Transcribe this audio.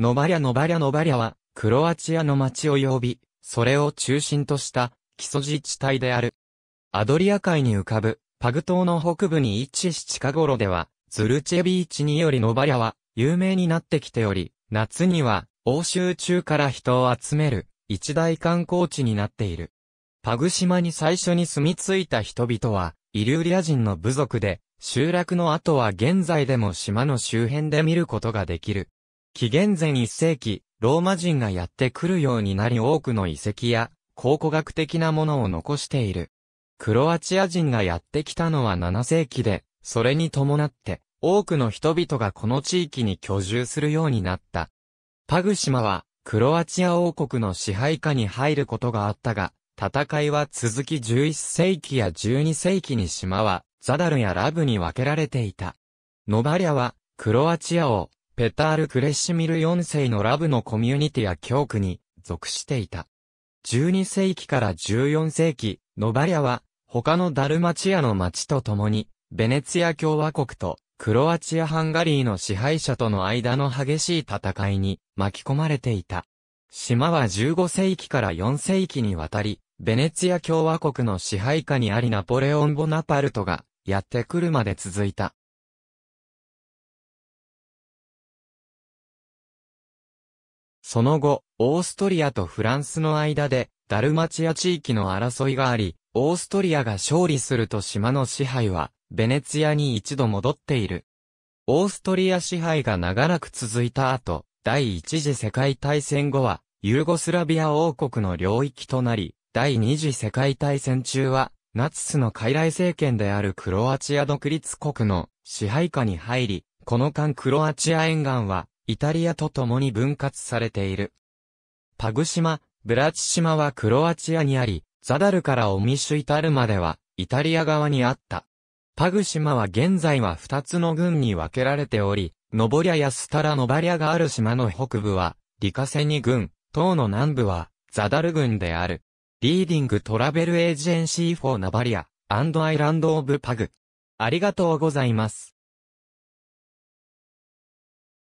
ノバリャノバリャノバリャは、クロアチアの町を呼び、それを中心とした基礎自治体である。アドリア海に浮かぶ、パグ島の北部に位置し近頃では、ズルチェビーチによりノバリャは有名になってきており、夏には欧州中から人を集める一大観光地になっている。パグ島に最初に住み着いた人々は、イリューリア人の部族で、集落の後は現在でも島の周辺で見ることができる。紀元前1世紀、ローマ人がやってくるようになり多くの遺跡や考古学的なものを残している。クロアチア人がやってきたのは7世紀で、それに伴って多くの人々がこの地域に居住するようになった。パグ島はクロアチア王国の支配下に入ることがあったが、戦いは続き11世紀や12世紀に島はザダルやラブに分けられていた。ノバリャはクロアチア王、ペタール・クレッシミル4世のラブのコミュニティや教区に属していた。12世紀から14世紀、ノバリアは、他のダルマチアの町と共に、ベネツィア共和国と、クロアチア・ハンガリーの支配者との間の激しい戦いに巻き込まれていた。島は15世紀から4世紀にわたり、ベネツィア共和国の支配下にありナポレオン・ボナパルトが、やってくるまで続いた。その後、オーストリアとフランスの間で、ダルマチア地域の争いがあり、オーストリアが勝利すると島の支配は、ベネツィアに一度戻っている。オーストリア支配が長らく続いた後、第一次世界大戦後は、ユーゴスラビア王国の領域となり、第二次世界大戦中は、ナチスの傀儡政権であるクロアチア独立国の支配下に入り、この間クロアチア沿岸は、イタリアと共に分割されている。パグ島、ブラチ島はクロアチアにあり、ザダルからオミシュイタルまでは、イタリア側にあった。パグ島は現在は2つの軍に分けられており、ノボリャやスタラノバリャがある島の北部は、リカセニ軍、島の南部は、ザダル軍である。リーディングトラベルエージェンシーフォーナバリア、アイランドオブパグ。ありがとうございます。